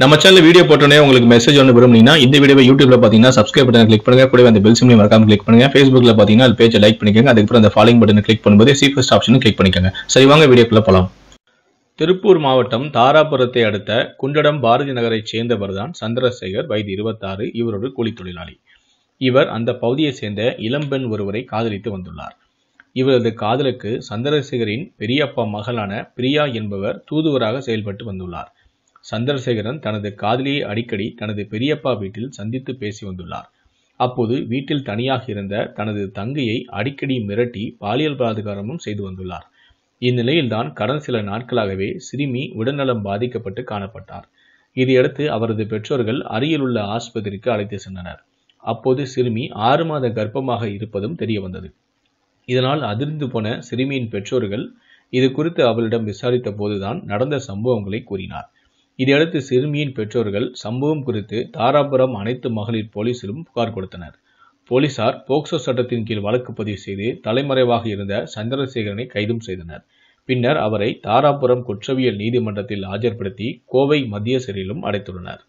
நம்ம channel video போட்டோன்னே உங்களுக்கு மெசேஜ் ஒன்று விரும்புனீங்கன்னா இந்த வீடியோ யூடியூப்ல பார்த்தீங்கன்னா சப்ஸ்கிரைப் பட்டன் கிளிக் பண்ணுங்க கூட அந்த பெல் சிம்லையும் மறக்காம கிளிக் பண்ணுங்க ஃபேஸ்புக்ல பார்த்தீங்கன்னா அது பேஜை லைக் பண்ணிக்கோங்க அதுக்கப்புறம் அந்த ஃபாலோயிங் பட்டன் கிளிக் பண்ணும்போது சி ஃபர்ஸ்ட் ஆப்ஷனும் கிளிக் பண்ணிக்கோங்க சரி வாங்க வீடியோக்குள்ள போகலாம் திருப்பூர் மாவட்டம் தாராபுரத்தை அடுத்த குண்டடம் பாரதி நகரைச் சேர்ந்தவர் தான் சந்திரசேகர் வயது இருபத்தாறு இவரோடு கூலி தொழிலாளி இவர் அந்த பகுதியைச் சேர்ந்த இளம்பெண் ஒருவரை காதலித்து வந்துள்ளார் இவரது காதலுக்கு சந்திரசேகரின் பெரியப்பா மகளான பிரியா என்பவர் தூதுவராக செயல்பட்டு வந்துள்ளார் சந்திரசேகரன் தனது காதலியை அடிக்கடி தனது பெரியப்பா வீட்டில் சந்தித்து பேசி வந்துள்ளார் அப்போது வீட்டில் தனியாக இருந்த தனது தங்கையை அடிக்கடி மிரட்டி பாலியல் பலாத்காரமும் செய்து வந்துள்ளார் இந்நிலையில்தான் கடந்த சில நாட்களாகவே சிறுமி உடல்நலம் பாதிக்கப்பட்டு காணப்பட்டார் இதையடுத்து அவரது பெற்றோர்கள் அருகிலுள்ள ஆஸ்பத்திரிக்கு அழைத்து சென்றனர் அப்போது சிறுமி ஆறு மாத கர்ப்பமாக இருப்பதும் தெரிய வந்தது இதனால் அதிர்ந்து போன சிறுமியின் பெற்றோர்கள் இது குறித்து அவளிடம் விசாரித்த போதுதான் நடந்த சம்பவங்களை கூறினார் இதையடுத்து சிறுமியின் பெற்றோர்கள் சம்பவம் குறித்து தாராபுரம் அனைத்து மகளிர் போலீசிலும் புகார் கொடுத்தனர் போலீசார் போக்சோ சட்டத்தின் கீழ் வழக்கு பதிவு செய்து தலைமறைவாக இருந்த சந்திரசேகரனை கைதும் செய்தனர் பின்னர் அவரை தாராபுரம் குற்றவியல் நீதிமன்றத்தில் ஆஜர்படுத்தி கோவை மத்திய சிறையிலும் அடைத்துள்ளனர்